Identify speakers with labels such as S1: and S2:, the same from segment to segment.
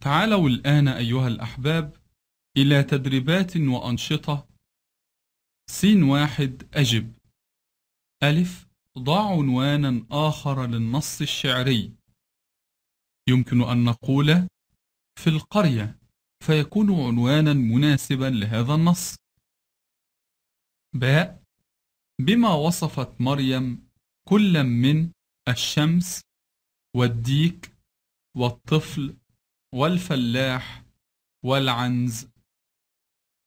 S1: تعالوا الآن أيها الأحباب إلى تدريبات وأنشطة سين واحد أجب ألف ضع عنوانا آخر للنص الشعري يمكن أن نقول في القرية فيكون عنوانا مناسبا لهذا النص باء بما وصفت مريم كل من الشمس والديك والطفل والفلاح والعنز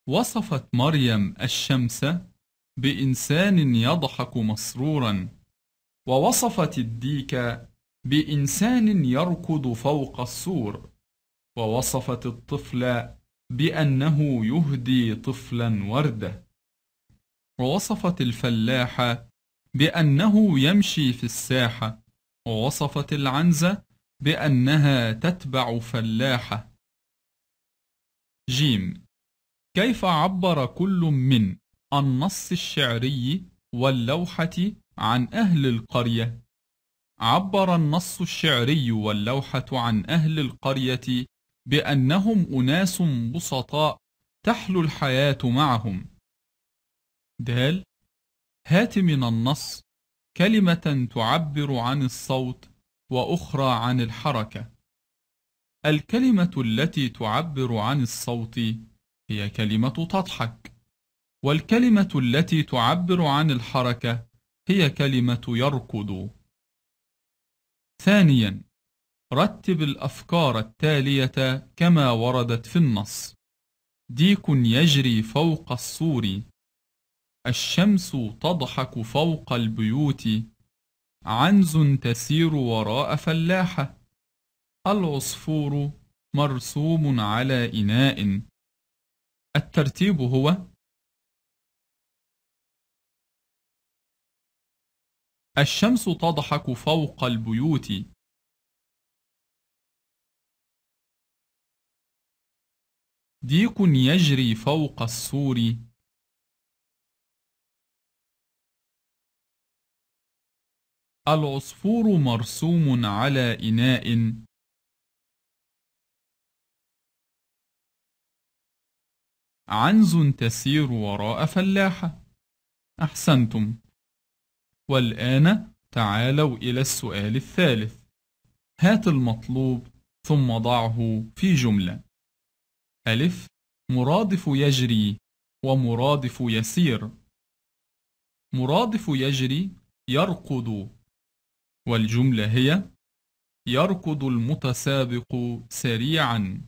S1: وصفت مريم الشمس بإنسان يضحك مسرورا ووصفت الديك بإنسان يركض فوق السور ووصفت الطفل بأنه يهدي طفلا وردة ووصفت الفلاح بأنه يمشي في الساحة ووصفت العنز بأنها تتبع فلاحة جيم كيف عبر كل من النص الشعري واللوحة عن أهل القرية؟ عبر النص الشعري واللوحة عن أهل القرية بأنهم أناس بسطاء تحلو الحياة معهم د هات من النص كلمة تعبر عن الصوت وأخرى عن الحركة الكلمة التي تعبر عن الصوت هي كلمة تضحك والكلمة التي تعبر عن الحركة هي كلمة يركض ثانيا رتب الأفكار التالية كما وردت في النص ديك يجري فوق السور الشمس تضحك فوق البيوت عنز تسير وراء فلاحة العصفور مرسوم على إناء الترتيب هو الشمس تضحك فوق البيوت ديك يجري فوق السور العصفور مرسوم على إناء عنز تسير وراء فلاحة أحسنتم والآن تعالوا إلى السؤال الثالث هات المطلوب ثم ضعه في جملة ألف مرادف يجري ومرادف يسير مرادف يجري يرقد والجملة هي يركض المتسابق سريعا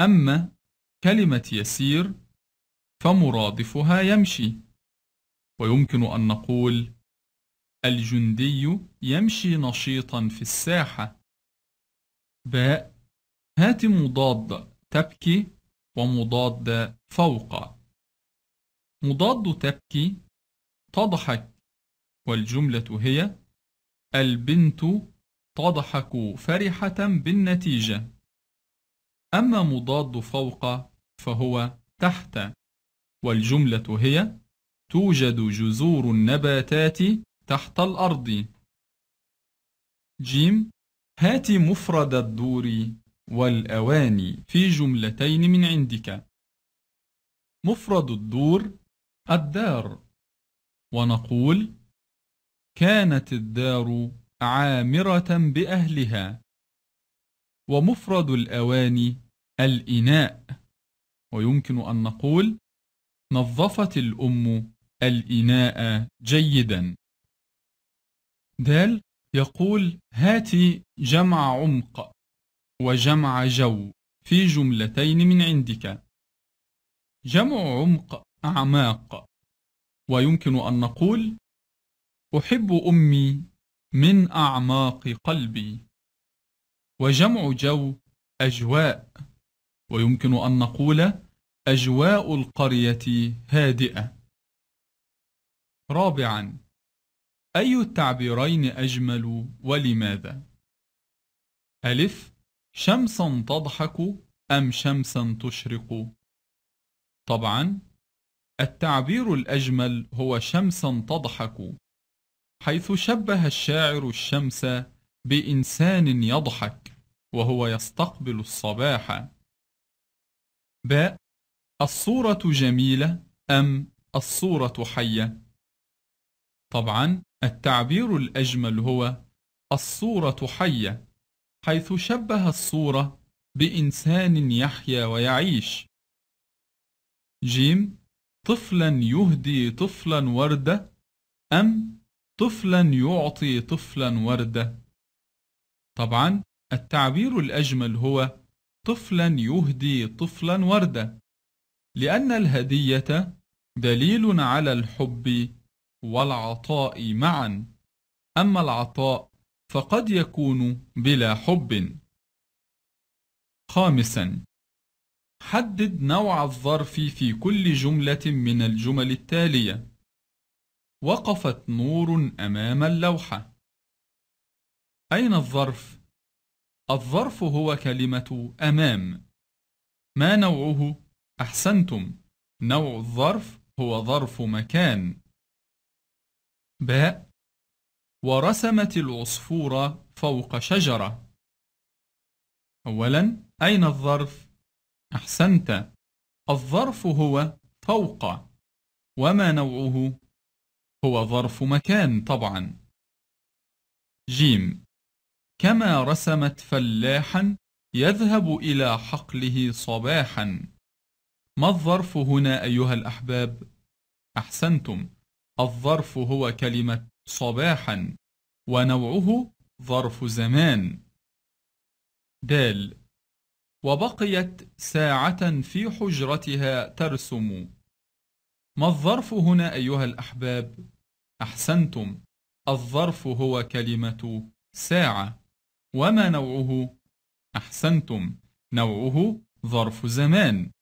S1: أما كلمة يسير فمرادفها يمشي ويمكن أن نقول الجندي يمشي نشيطا في الساحة باء هات مضاد تبكي ومضاد فوق مضاد تبكي تضحك والجملة هي البنت تضحك فرحة بالنتيجة أما مضاد فوق فهو تحت والجملة هي توجد جذور النباتات تحت الأرض جيم هات مفرد الدور والأواني في جملتين من عندك مفرد الدور الدار ونقول كانت الدار عامرة بأهلها ومفرد الأواني الإناء ويمكن أن نقول نظفت الأم الإناء جيدا دال يقول هاتي جمع عمق وجمع جو في جملتين من عندك جمع عمق أعماق ويمكن أن نقول أحب أمي من أعماق قلبي وجمع جو أجواء ويمكن أن نقول أجواء القرية هادئة رابعا أي التعبيرين أجمل ولماذا؟ ألف شمسا تضحك أم شمسا تشرق؟ طبعا التعبير الأجمل هو شمسا تضحك حيث شبه الشاعر الشمس بإنسان يضحك وهو يستقبل الصباح ب الصورة جميلة أم الصورة حية؟ طبعا التعبير الأجمل هو الصورة حية حيث شبه الصورة بإنسان يحيا ويعيش جيم طفلا يهدي طفلا وردة أم طفلا يعطي طفلا وردة طبعا التعبير الأجمل هو طفلا يهدي طفلا وردة لأن الهدية دليل على الحب والعطاء معا أما العطاء فقد يكون بلا حب خامسا حدد نوع الظرف في كل جملة من الجمل التالية وقفت نور أمام اللوحة أين الظرف؟ الظرف هو كلمة أمام ما نوعه؟ أحسنتم نوع الظرف هو ظرف مكان باء ورسمت العصفورة فوق شجرة أولا أين الظرف؟ أحسنت الظرف هو فوق وما نوعه؟ هو ظرف مكان طبعا جيم كما رسمت فلاحا يذهب إلى حقله صباحا ما الظرف هنا أيها الأحباب؟ أحسنتم الظرف هو كلمة صباحا ونوعه ظرف زمان دال وبقيت ساعة في حجرتها ترسم ما الظرف هنا أيها الأحباب؟ أحسنتم الظرف هو كلمة ساعة وما نوعه؟ أحسنتم نوعه ظرف زمان